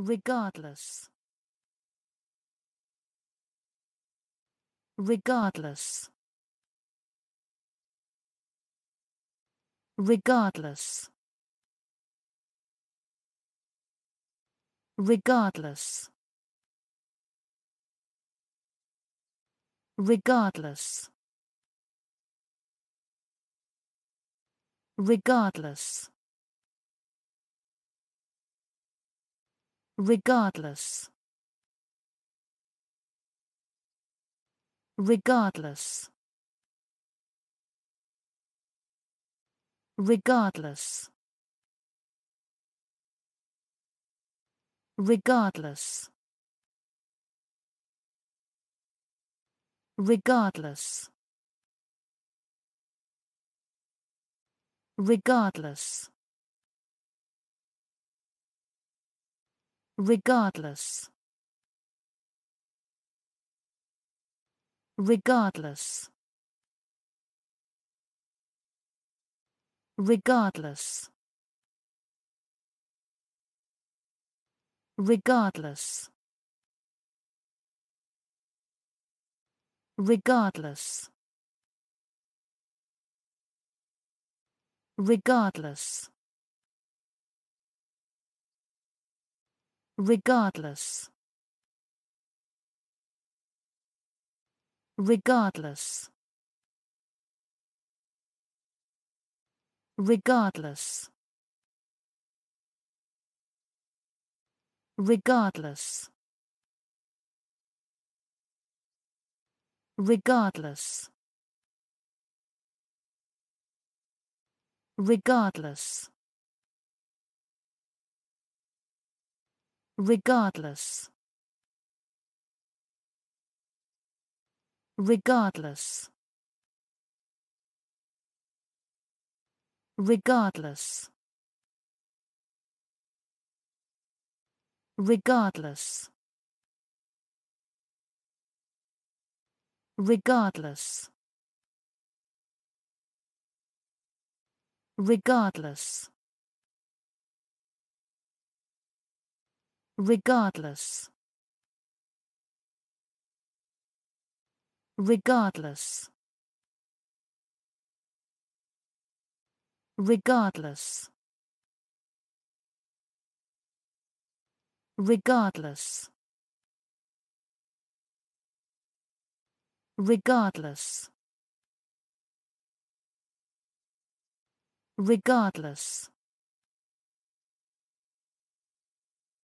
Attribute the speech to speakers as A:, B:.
A: regardless regardless regardless regardless regardless regardless regardless regardless regardless regardless regardless regardless regardless regardless regardless regardless regardless regardless regardless regardless regardless regardless regardless regardless regardless regardless regardless regardless regardless regardless regardless regardless regardless regardless regardless regardless